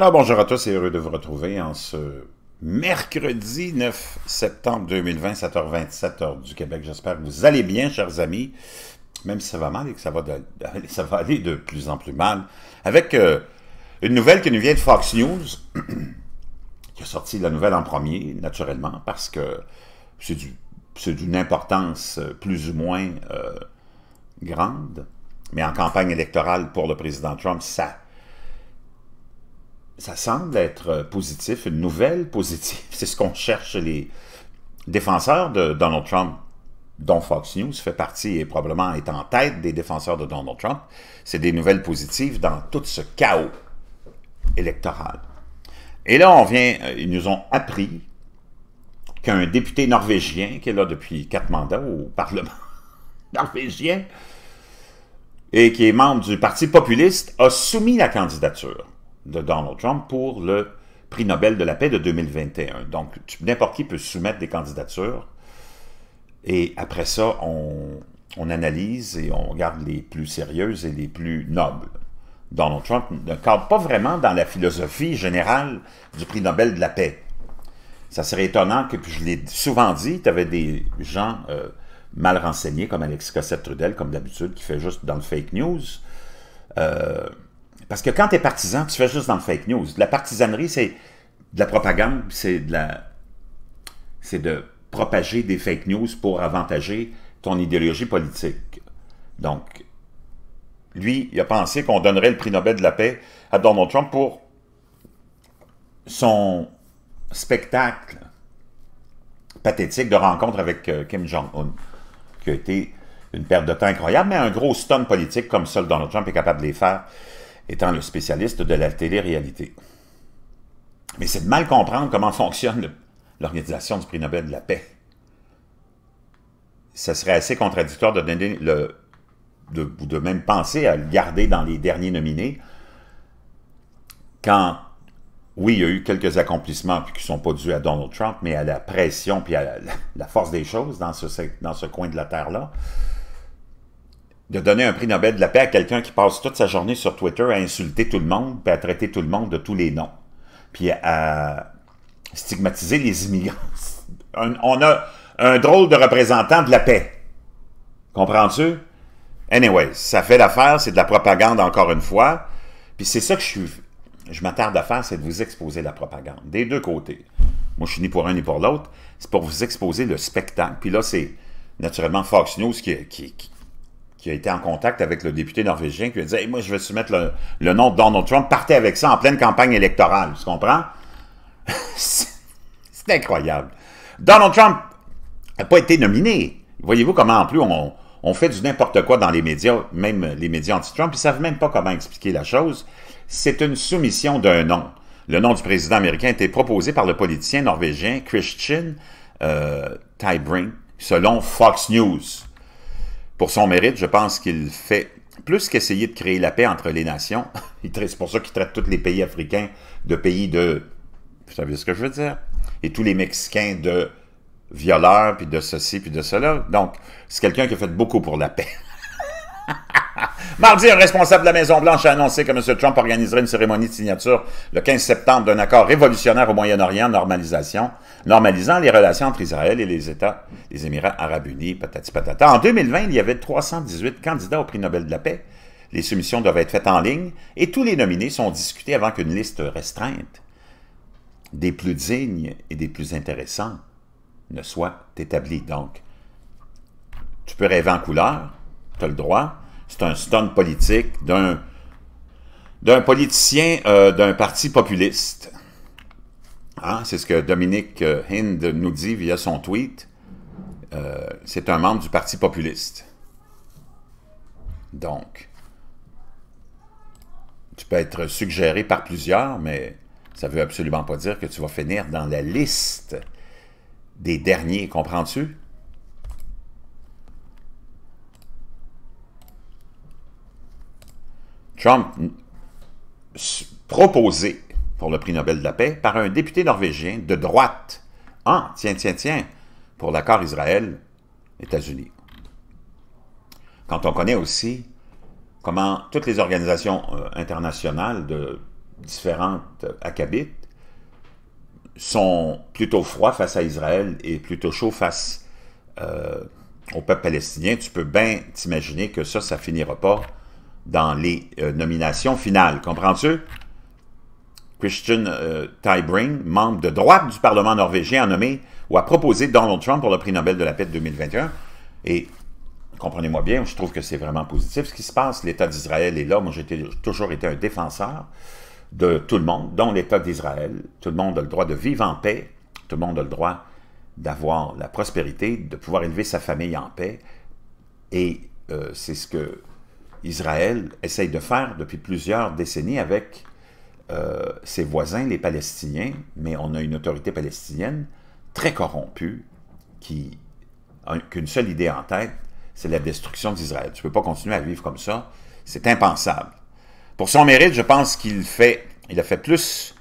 Alors bonjour à tous et heureux de vous retrouver en ce mercredi 9 septembre 2020, 7h27 heure du Québec. J'espère que vous allez bien, chers amis, même si ça va mal et que ça va, ça va aller de plus en plus mal. Avec euh, une nouvelle qui nous vient de Fox News, qui a sorti la nouvelle en premier, naturellement, parce que c'est d'une importance euh, plus ou moins euh, grande. Mais en campagne électorale pour le président Trump, ça ça semble être euh, positif, une nouvelle positive. C'est ce qu'on cherche les défenseurs de Donald Trump, dont Fox News fait partie et probablement est en tête des défenseurs de Donald Trump. C'est des nouvelles positives dans tout ce chaos électoral. Et là, on vient, euh, ils nous ont appris qu'un député norvégien, qui est là depuis quatre mandats au Parlement norvégien, et qui est membre du Parti populiste, a soumis la candidature de Donald Trump pour le prix Nobel de la paix de 2021. Donc, n'importe qui peut soumettre des candidatures. Et après ça, on, analyse et on regarde les plus sérieuses et les plus nobles. Donald Trump ne cadre pas vraiment dans la philosophie générale du prix Nobel de la paix. Ça serait étonnant que, puis je l'ai souvent dit, tu avais des gens euh, mal renseignés comme Alexis cassette trudel comme d'habitude, qui fait juste dans le fake news. Euh, parce que quand tu es partisan, tu fais juste dans le fake news. la partisanerie, c'est de la propagande, c'est de la. C'est de propager des fake news pour avantager ton idéologie politique. Donc, lui, il a pensé qu'on donnerait le prix Nobel de la paix à Donald Trump pour son spectacle pathétique de rencontre avec euh, Kim Jong-un, qui a été une perte de temps incroyable, mais un gros stun politique comme seul Donald Trump est capable de les faire étant le spécialiste de la télé-réalité. Mais c'est de mal comprendre comment fonctionne l'organisation du prix Nobel de la paix. Ce serait assez contradictoire de donner le de, même penser à le garder dans les derniers nominés quand oui, il y a eu quelques accomplissements qui ne sont pas dus à Donald Trump, mais à la pression et à la, force des choses dans ce coin de la Terre-là de donner un prix Nobel de la paix à quelqu'un qui passe toute sa journée sur Twitter à insulter tout le monde, puis à traiter tout le monde de tous les noms, puis à stigmatiser les immigrants. on a un drôle de représentant de la paix. Comprends-tu? Anyway, ça fait l'affaire, c'est de la propagande encore une fois. Puis c'est ça que je suis, je m'attarde à faire, c'est de vous exposer la propagande, des deux côtés. Moi, je suis ni pour un ni pour l'autre. C'est pour vous exposer le spectacle. Puis là, c'est naturellement Fox News qui, qui, qui qui a été en contact avec le député norvégien, qui lui a dit Moi, je vais soumettre le, nom de Donald Trump. Partez avec ça en pleine campagne électorale. Tu comprends C'est incroyable. Donald Trump n'a pas été nominé. Voyez-vous comment, en plus, on, fait du n'importe quoi dans les médias, même les médias anti-Trump. Ils ne savent même pas comment expliquer la chose. C'est une soumission d'un nom. Le nom du président américain a été proposé par le politicien norvégien Christian euh, Tybring, selon Fox News. Pour son mérite, je pense qu'il fait plus qu'essayer de créer la paix entre les nations. C'est pour ça qu'il traite tous les pays africains de pays de... Vous savez ce que je veux dire? Et tous les Mexicains de violeurs, puis de ceci, puis de cela. Donc, c'est quelqu'un qui a fait beaucoup pour la paix. Mardi, un responsable de la Maison-Blanche a annoncé que M. Trump organiserait une cérémonie de signature le 15 septembre d'un accord révolutionnaire au Moyen-Orient, normalisation, normalisant les relations entre Israël et les États, les Émirats arabes unis, patati patata. En 2020, il y avait 318 candidats au prix Nobel de la paix. Les soumissions doivent être faites en ligne et tous les nominés sont discutés avant qu'une liste restreinte des plus dignes et des plus intéressants ne soit établie. Donc, tu peux rêver en couleur, tu as le droit, c'est un stunt politique d'un d'un politicien euh, d'un parti populiste. Hein, c'est ce que Dominique euh, Hind nous dit via son tweet. Euh, c'est un membre du Parti populiste. Donc, tu peux être suggéré par plusieurs, mais ça ne veut absolument pas dire que tu vas finir dans la liste des derniers, comprends-tu? Trump proposé pour le prix Nobel de la paix par un député norvégien de droite. Ah, tiens, tiens, tiens, pour l'accord Israël-États-Unis. Quand on connaît aussi comment toutes les organisations euh, internationales de différentes euh, acabites sont plutôt froids face à Israël et plutôt chaud face euh, au peuple palestinien, tu peux bien t'imaginer que ça, ça finira pas dans les euh, nominations finales. Comprends-tu? Christian euh, Tybring, membre de droite du Parlement norvégien, a nommé ou a proposé Donald Trump pour le prix Nobel de la paix de 2021. Et comprenez-moi bien, je trouve que c'est vraiment positif ce qui se passe. L'État d'Israël est là. Moi, j'ai toujours été un défenseur de tout le monde, dont l'État d'Israël. Tout le monde a le droit de vivre en paix. Tout le monde a le droit d'avoir la prospérité, de pouvoir élever sa famille en paix. Et euh, c'est ce que Israël essaye de faire depuis plusieurs décennies avec euh, ses voisins, les Palestiniens, mais on a une autorité palestinienne très corrompue qui a qu'une seule idée en tête, c'est la destruction d'Israël. Tu ne peux pas continuer à vivre comme ça, c'est impensable. Pour son mérite, je pense qu'il fait, il a fait plus,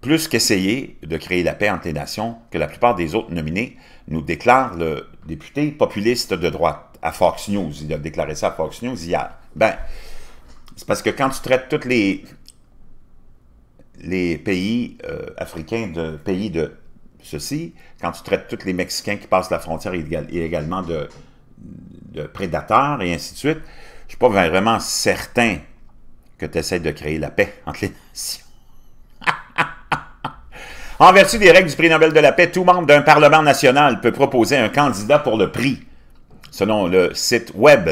plus qu'essayer de créer la paix entre les nations que la plupart des autres nominés, nous déclare le député populiste de droite à Fox News. Il a déclaré ça à Fox News hier. Ben, c'est parce que quand tu traites tous les, les pays euh, africains de pays de ceci, quand tu traites tous les Mexicains qui passent la frontière illégalement de, de prédateurs et ainsi de suite, je ne suis pas vraiment certain que tu essaies de créer la paix entre les nations. en vertu des règles du prix Nobel de la paix, tout membre d'un Parlement national peut proposer un candidat pour le prix, selon le site web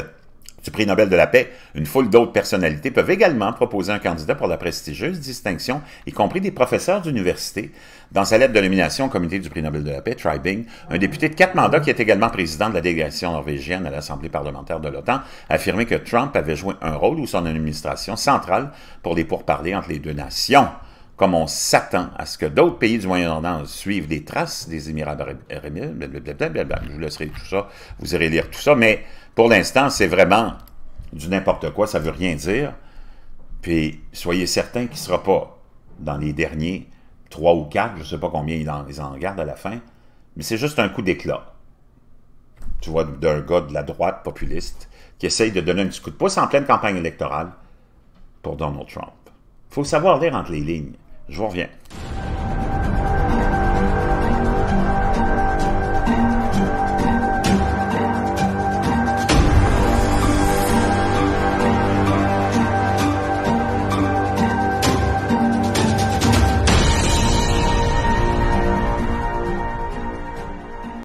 prix Nobel de la paix, une foule d'autres personnalités peuvent également proposer un candidat pour la prestigieuse distinction, y compris des professeurs d'université. Dans sa lettre de nomination au comité du prix Nobel de la paix, Tribing, un député de quatre mandats qui est également président de la délégation norvégienne à l'Assemblée parlementaire de l'OTAN, a affirmé que Trump avait joué un rôle ou son administration centrale pour les pourparlers entre les deux nations comme on s'attend à ce que d'autres pays du Moyen-Orient suivent les traces des Émirats arabes unis, je vous laisserai tout ça, vous irez lire tout ça, mais pour l'instant, c'est vraiment du n'importe quoi, ça ne veut rien dire. Puis soyez certains qu'il ne sera pas dans les derniers trois ou quatre, je ne sais pas combien ils en, ils en gardent à la fin, mais c'est juste un coup d'éclat. Tu vois, d'un gars de la droite populiste qui essaye de donner un petit coup de pouce en pleine campagne électorale pour Donald Trump. Il faut savoir lire entre les lignes. Je vous reviens.